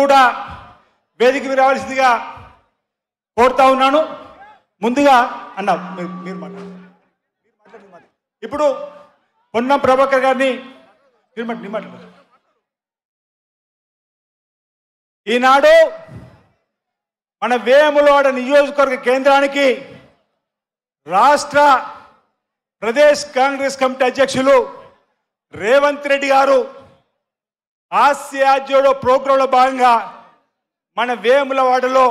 కూడా వేదిక రావాల్సిందిగా కోరుతా ఉన్నాను ముందుగా అన్న మీరు మాట్లాడారు ఇప్పుడు పొన్నం ప్రభాకర్ గారిని మాట్లాడారు ఈనాడు మన వేములవాడ నియోజకవర్గ కేంద్రానికి రాష్ట్ర ప్రదేశ్ కాంగ్రెస్ కమిటీ అధ్యక్షులు రేవంత్ రెడ్డి గారు హాస్య జోడో ప్రోగ్రాంలో భాగంగా మన వేములవాడలో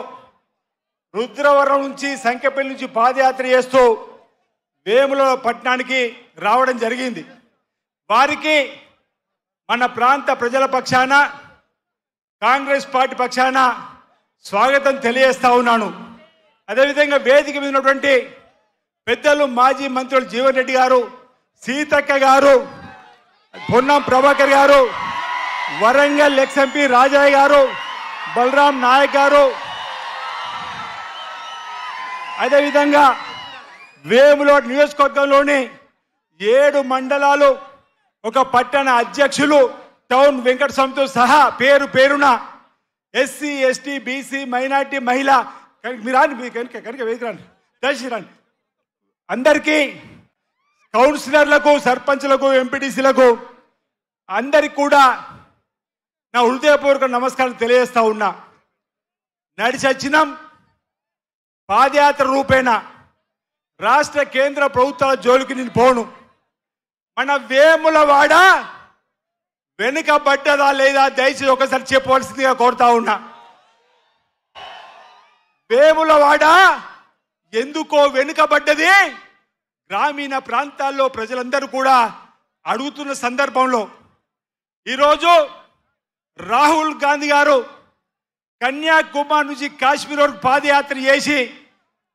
రుద్రవరం నుంచి సంఖ్యపల్లి నుంచి పాదయాత్ర చేస్తూ వేముల పట్టణానికి రావడం జరిగింది వారికి మన ప్రాంత ప్రజల పక్షాన కాంగ్రెస్ పార్టీ పక్షాన స్వాగతం తెలియజేస్తా ఉన్నాను అదేవిధంగా వేదిక మీద ఉన్నటువంటి పెద్దలు మాజీ మంత్రులు జీవన్ రెడ్డి గారు సీతక్క గారు పొన్నం ప్రభాకర్ గారు వరంగల్ ఎక్స్ఎంపీ రాజాయ్ గారు బలరాం నాయక్ గారు అదేవిధంగా వేములోటి నియోజకవర్గంలోని ఏడు మండలాలు ఒక పట్టణ అధ్యక్షులు టౌన్ వెంకట సంతో సహా పేరు పేరున ఎస్సీ ఎస్టీ బీసీ మైనార్టీ మహిళ మీరు మీ కనుక కనుక వేదిక రాండి దయచేసి రాండి అందరికీ కౌన్సిలర్లకు సర్పంచ్లకు ఎంపీటీసీలకు అందరికి కూడా నా హృదయపూర్వక నమస్కారం తెలియజేస్తా ఉన్నా నడిచచ్చినాం పాదయాత్ర రూపేణ రాష్ట్ర కేంద్ర ప్రభుత్వాల జోలికి నేను పోను మన వేములవాడ వెనుక పడ్డదా లేదా దయచేసి ఒకసారి చెప్పవలసిందిగా కోరుతా ఉన్నా వేములవాడ ఎందుకో వెనుకబడ్డది గ్రామీణ ప్రాంతాల్లో ప్రజలందరూ కూడా అడుగుతున్న సందర్భంలో ఈరోజు రాహుల్ గాంధీ గారు కన్యాకుమారి నుంచి కాశ్మీర్ వరకు పాదయాత్ర చేసి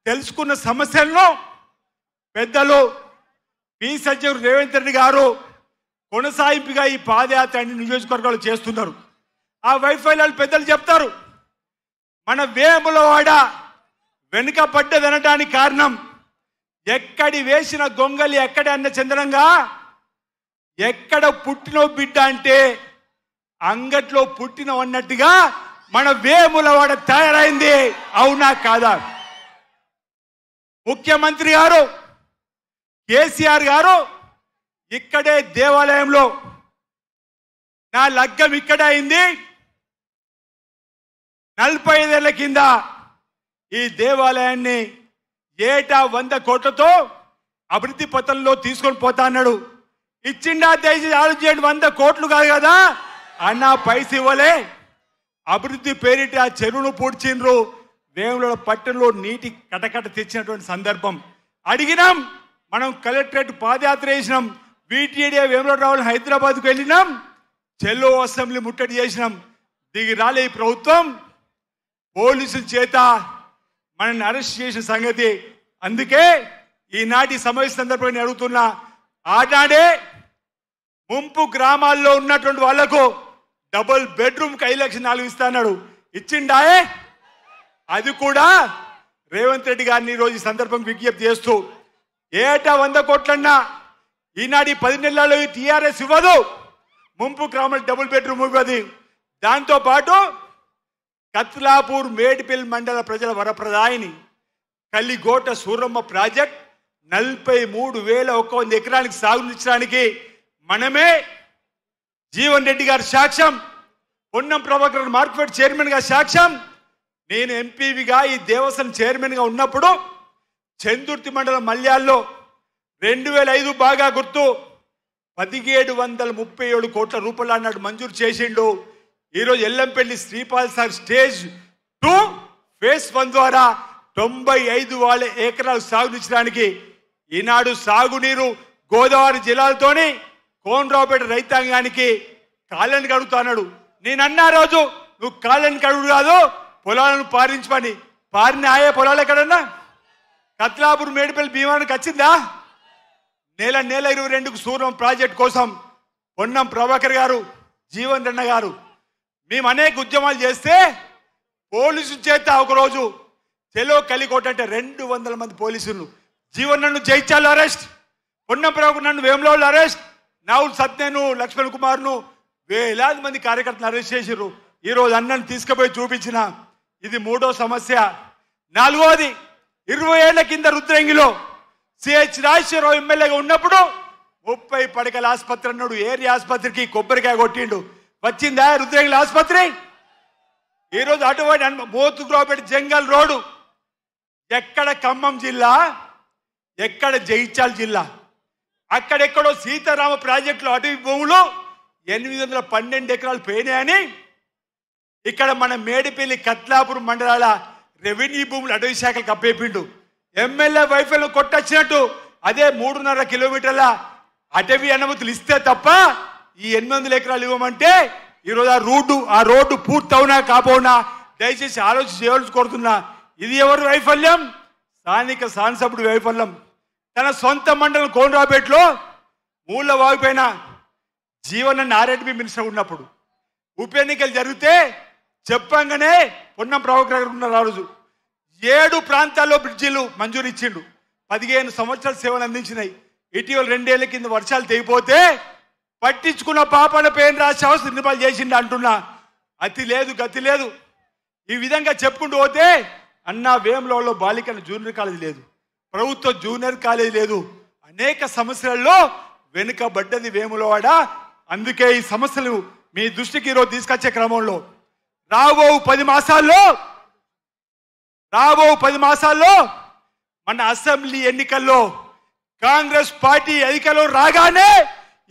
తెలుసుకున్న సమస్యలను పెద్దలు పి సజ్జన్ రేవంత్ రెడ్డి గారు కొనసాగింపుగా ఈ పాదయాత్ర అన్ని నియోజకవర్గాలు చేస్తున్నారు ఆ వైఫల్యాలు పెద్దలు చెప్తారు మన వేములవాడ వెనుక పడ్డదనడానికి కారణం ఎక్కడి వేసిన గొంగలి ఎక్కడ అన్న చంద్రంగా ఎక్కడ పుట్టినో బిడ్డ అంటే అంగట్లో పుట్టిన ఉన్నట్టుగా మన వేములవాడ తయారైంది అవునా కాదా ముఖ్యమంత్రి గారు కేసీఆర్ గారు ఇక్కడే దేవాలయంలో నా లగ్గం ఇక్కడే అయింది నలభై ఐదేళ్ల కింద ఈ దేవాలయాన్ని ఏటా వంద కోట్లతో అభివృద్ధి పథంలో తీసుకొని పోతా అన్నాడు ఇచ్చిండా దయచేసి ఆలోచించండి వంద కోట్లు కాదు కదా అన్న పైస ఇవ్వలే అభివృద్ధి పేరిట ఆ చెరువును పూడ్చిండ్రు దేవుల పట్టణంలో నీటి కటకట తెచ్చినటువంటి సందర్భం అడిగినాం మనం కలెక్టరేట్ పాదయాత్ర చేసినాం వీటీఏ వేముల రావాలని హైదరాబాద్కు వెళ్ళినాం చెల్లో అసెంబ్లీ ముట్టడి చేసినాం దిగి రాలే ఈ ప్రభుత్వం పోలీసుల చేత మనల్ని అరెస్ట్ చేసిన సంగతి అందుకే ఈనాటి సమావేశ సందర్భంగా అడుగుతున్నా ఆనాడే ముంపు గ్రామాల్లో ఉన్నటువంటి వాళ్లకు డబుల్ బెడ్రూమ్కి ఐదు లక్షలు నాలుగు ఇస్తాడు ఇచ్చిండాయే అది కూడా రేవంత్ రెడ్డి గారిని ఈరోజు సందర్భం విజ్ఞప్తి చేస్తూ ఏటా వంద కోట్లన్నా ఈనాడు పది నెలల్లో ఈ టీఆర్ఎస్ ఇవ్వదు ముంపు గ్రామం డబుల్ బెడ్రూమ్ ఇవ్వదు దాంతోపాటు కత్లాపూర్ మేడిపిల్ మండల ప్రజల వరప్రదాయిని కలిగోట సూరమ్మ ప్రాజెక్ట్ నలభై మూడు వేల ఒక్క వంద ఎకరానికి సాగునిచ్చడానికి మనమే జీవన్ రెడ్డి గారు సాక్ష్యం పొన్నం ప్రభాకర్ మార్కెట్ చైర్మన్గా సాక్ష్యం నేను ఎంపీవిగా ఈ దేవస్థానం చైర్మన్గా ఉన్నప్పుడు చందుర్తి మండలం మల్యాల్లో రెండు వేల ఐదు బాగా గుర్తు పదిహేడు వందల ముప్పై ఏడు కోట్ల రూపాయలు అన్నాడు మంజూరు చేసిండు ఈరోజు Ellampalli Sripal sir stage two phase one ద్వారా తొంభై ఐదు వాళ్ళ ఎకరాలు సాగునిచ్చడానికి ఈనాడు సాగునీరు గోదావరి జిల్లాలతోని కోనరావుపేట రైతాంగానికి కాళ్ళని కడుగుతాడు నేనన్నా రోజు నువ్వు కాళ్ళని కడుగు కాదు పొలాలను పారించమని పారిన ఆయా పొలాలు ఎక్కడన్నా కత్లాపూర్ మేడిపల్లి భీమానికి వచ్చిందా నేల నేల ఇరవై రెండుకు సూర్యం ప్రాజెక్ట్ కోసం పొన్నం ప్రభాకర్ గారు జీవన్ రెడ్డ గారు మేము అనేక ఉద్యమాలు చేస్తే పోలీసు చేత ఒకరోజు చెలో కలిగి అంటే రెండు వందల మంది పోలీసులు జీవన్ నన్ను జయించాలి అరెస్ట్ పొన్నం ప్రభాకర్ నన్ను వేములో అరెస్ట్ నౌల్ సత్యను లక్ష్మణ్ కుమార్ను వేలాది మంది కార్యకర్తలు అరెస్ట్ చేసిర్రు ఈరోజు అన్నను తీసుకుపోయి చూపించిన ఇది మూడో సమస్య నాలుగోది ఇరవై ఏళ్ల కింద రుద్రంగిలో సిహెచ్ రాజశేఖరరావు ఎమ్మెల్యేగా ఉన్నప్పుడు ముప్పై పడకల ఆసుపత్రి అన్నాడు ఏరియా ఆసుపత్రికి కొబ్బరికాయ కొట్టిండు వచ్చిందా రుద్రంగిల ఆసుపత్రి ఈరోజు అటువంటి గ్రోపేట జంగల్ రోడ్డు ఎక్కడ ఖమ్మం జిల్లా ఎక్కడ జైత్యాల జిల్లా అక్కడెక్కడో సీతారామ ప్రాజెక్టులో అటవీ భూములు ఎనిమిది వందల పన్నెండు ఎకరాలు పోయినాయని ఇక్కడ మన మేడిపల్లి కత్లాపురం మండలాల రెవెన్యూ భూములు అటవీ శాఖలకు అప్పేపిండు ఎమ్మెల్యే వైఫల్యం కొట్టొచ్చినట్టు అదే మూడున్నర కిలోమీటర్ల అటవీ అనుమతులు ఇస్తే తప్ప ఈ ఎనిమిది వందల ఎకరాలు ఇవ్వమంటే ఈరోజు ఆ రోడ్డు ఆ రోడ్డు పూర్తవునా కాపోనా దయచేసి ఆలోచన చేయవలసి కోరుతున్నా ఇది ఎవరు వైఫల్యం స్థానిక సాన్సభుడు వైఫల్యం తన సొంత మండలం కోనరాపేటలో మూల వాగిపోయిన జీవన నారాయణ మినిస్టర్ ఉన్నప్పుడు ఉప ఎన్నికలు జరిగితే చెప్పంగానే ఉన్న ప్రభాకర్ గారు ఉన్నారు ఆ రోజు ఏడు ప్రాంతాల్లో బ్రిడ్జీలు మంజూరు ఇచ్చిండు పదిహేను సంవత్సరాల సేవలు అందించినాయి ఇటీవల రెండేళ్ల కింద వర్షాలు తెగిపోతే పట్టించుకున్న పాపల పేరు రాసావు సినిమాలు చేసిండు అంటున్నా అతి లేదు గతి లేదు ఈ విధంగా చెప్పుకుంటూ పోతే అన్నా వేములలో బాలికల జూనియర్ కాలేజ్ లేదు ప్రభుత్వ జూనియర్ కాలేజ్ లేదు అనేక సమస్యలలో వెనుకబడ్డది వేములవాడ అందుకే ఈ సమస్యలు మీ దృష్టికి ఈరోజు తీసుకొచ్చే క్రమంలో రాబో పది మాసాల్లో రాబో పది మాసాల్లో మన అసెంబ్లీ ఎన్నికల్లో కాంగ్రెస్ పార్టీ అధికారంలో రాగానే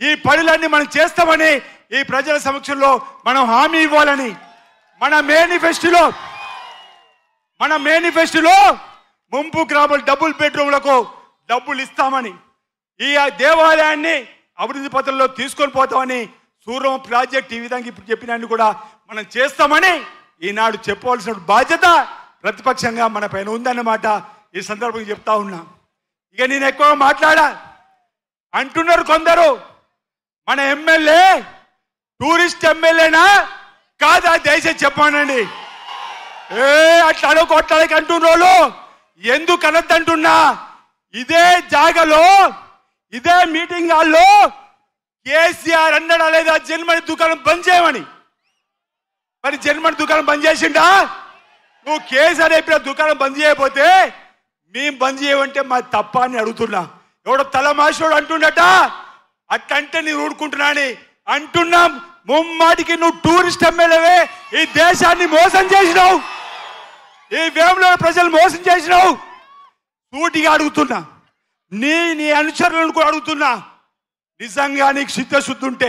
ఈ పనులన్నీ మనం చేస్తామని ఈ ప్రజల సమక్షంలో మనం హామీ ఇవ్వాలని మన మేనిఫెస్టోలో మన మేనిఫెస్టోలో ముంపు గ్రామాలు డబుల్ బెడ్రూమ్లకు డబ్బులు ఇస్తామని ఈ దేవాలయాన్ని అభివృద్ధి పత్రంలో తీసుకొని పోతామని సూర్యం ప్రాజెక్ట్ ఈ విధంగా ఇప్పుడు చెప్పినాన్ని కూడా మనం చేస్తామని ఈనాడు చెప్పవలసిన బాధ్యత ప్రతిపక్షంగా మన పైన ఉందన్నమాట ఈ సందర్భంగా చెప్తా ఉన్నాం ఇక నేను ఎక్కువ మాట్లాడా అంటున్నారు కొందరు మన ఎమ్మెల్యే టూరిస్ట్ ఎమ్మెల్యేనా కాదా దయచేసి చెప్పానండి ఏ అట్లా కొట్టడానికి అంటున్నారు ఎందుకు అనద్దంటున్నా ఇదే జాగలో ఇదే మీటింగ్ హాల్లో కేసీఆర్ అన్నడా లేదా జన్మని దుకాణం బంద్ చేయమని మరి జన్మని దుకాణం బంద్ చేసిండా నువ్వు కేసీఆర్ అయిపోయిన దుకాణం బంద్ చేయకపోతే మేము బంద్ చేయమంటే మా తప్ప అని అడుగుతున్నా ఎవడో తల మాసోడు అంటుండట అట్లంటే నేను ఊడుకుంటున్నా అని అంటున్నాం ముమ్మాటికి నువ్వు టూరిస్ట్ ఎమ్మెల్యేవే ఈ దేశాన్ని మోసం చేసినావు ఈ వేములో ప్రజలు మోసం చేసినావు సూటిగా అడుగుతున్నా నీ నీ అనుచరులను కూడా అడుగుతున్నా నిజంగా నీకు సిద్ధశుద్ధి ఉంటే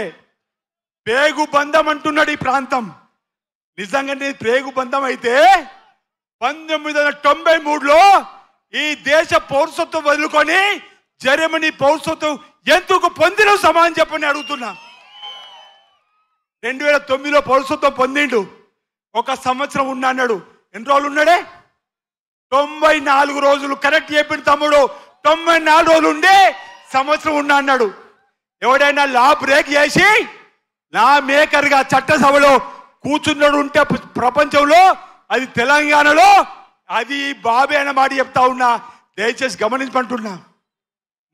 పేగు బంధం అంటున్నాడు ఈ ప్రాంతం నిజంగా నీ పేగు బంధం అయితే పంతొమ్మిది వందల తొంభై మూడులో ఈ దేశ పౌరసత్వం వదులుకొని జర్మనీ పౌరసత్వం ఎందుకు పొందిన సమానం చెప్పని అడుగుతున్నా రెండు వేల తొమ్మిదిలో పౌరసత్వం పొందిండు ఒక సంవత్సరం ఉన్నాడు ఎన్ని రోజులు ఉన్నాడే తొంభై నాలుగు రోజులు కరెక్ట్ చెప్పిన తమ్ముడు తొంభై నాలుగు రోజులు ఉండే సంవత్సరం ఉన్నా అన్నాడు ఎవడైనా లా బ్రేక్ చేసి నా మేకర్గా చట్టసభలో కూర్చున్నాడు ఉంటే ప్రపంచంలో అది తెలంగాణలో అది బాబే అన్న మాట చెప్తా ఉన్నా దయచేసి గమనించమంటున్నా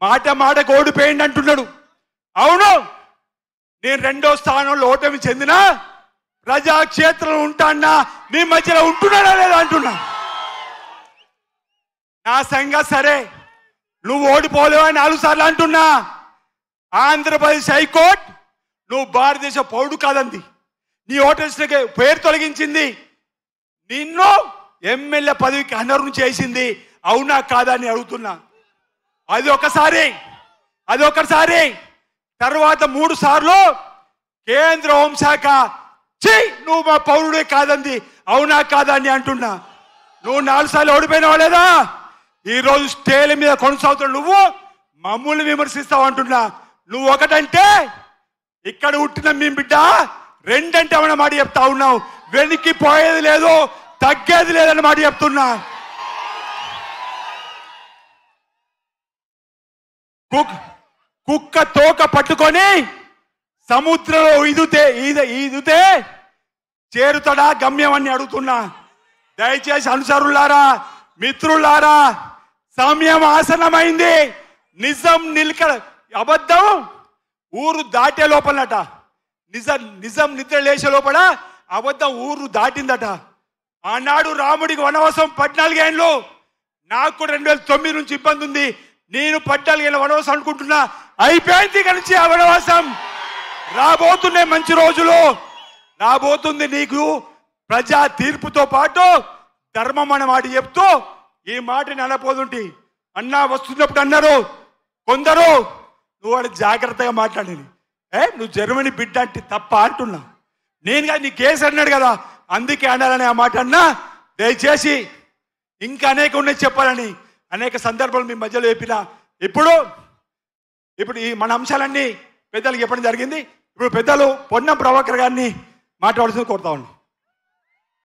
మాట మాట ఓడిపోయింది అంటున్నాడు అవును నేను రెండో స్థానంలో ఓటమి చెందినా ప్రజాక్షేత్రం ఉంటాడా నీ మధ్యలో ఉంటున్నాడా లేదా అంటున్నా నా సంఘ సరే నువ్వు ఓడిపోలేవు అని నాలుగు సార్లు అంటున్నా ఆంధ్రప్రదేశ్ హైకోర్టు నువ్వు భారతదేశ పౌరుడు కాదంది నీ ఓటర్స్లకి పేరు తొలగించింది నిన్ను ఎమ్మెల్యే పదవికి అనర్హం చేసింది అవునా కాదా అని అడుగుతున్నా అది ఒకసారి అది ఒకసారి తర్వాత మూడు సార్లు కేంద్ర హోంశాఖ చే నువ్వు మా పౌరుడే కాదంది అవునా కాదా అని అంటున్నా నువ్వు నాలుగు సార్లు ఓడిపోయినావా లేదా ఈరోజు స్టేల మీద కొనసాగుతున్నావు నువ్వు మమ్మల్ని విమర్శిస్తావు అంటున్నా నువ్వు ఒకటంటే ఇక్కడ ఉట్టిన మీ బిడ్డ రెండంటే ఏమైనా మాట చెప్తా ఉన్నావు వెనక్కి పోయేది లేదు తగ్గేది లేదని మాట చెప్తున్నా కుక్క తోక పట్టుకొని సముద్రంలో ఈదుతే ఈద ఈదుతే చేరుతడా గమ్యం అని అడుగుతున్నా దయచేసి అనుసరులారా మిత్రులారా సమయం ఆసనమైంది నిజం నిలక అబద్ధం ఊరు దాటే లోపలట నిజం నిజం నిద్ర లేచే లోపల అబద్ధం ఊరు దాటిందట ఆనాడు రాముడికి వనవాసం ఏళ్ళు నాకు కూడా రెండు వేల తొమ్మిది నుంచి ఇబ్బంది ఉంది నేను పద్నాలుగేళ్ళ వనవాసం అనుకుంటున్నా అయిపోయింది కనుంచి ఆ వనవాసం రాబోతున్నాయి మంచి రోజులు రాబోతుంది నీకు ప్రజా తీర్పుతో పాటు ధర్మం అనే మాట చెప్తూ ఈ మాటని అనపోదుంటి అన్నా వస్తున్నప్పుడు అన్నారు కొందరు నువ్వు అని జాగ్రత్తగా మాట్లాడేది ఏ నువ్వు జర్మనీ బిడ్డ అంటే తప్ప అంటున్నా నేను కాదు నీ కేసు అన్నాడు కదా అందుకే అనాలని ఆ మాట అన్నా దయచేసి ఇంకా అనేక ఉన్నాయి చెప్పాలని అనేక సందర్భాలు మీ మధ్యలో చెప్పిన ఇప్పుడు ఇప్పుడు ఈ మన అంశాలన్నీ పెద్దలకు చెప్పడం జరిగింది ఇప్పుడు పెద్దలు పొన్నం ప్రభాకర్ గారిని మాట్లాడుతూ కోరుతా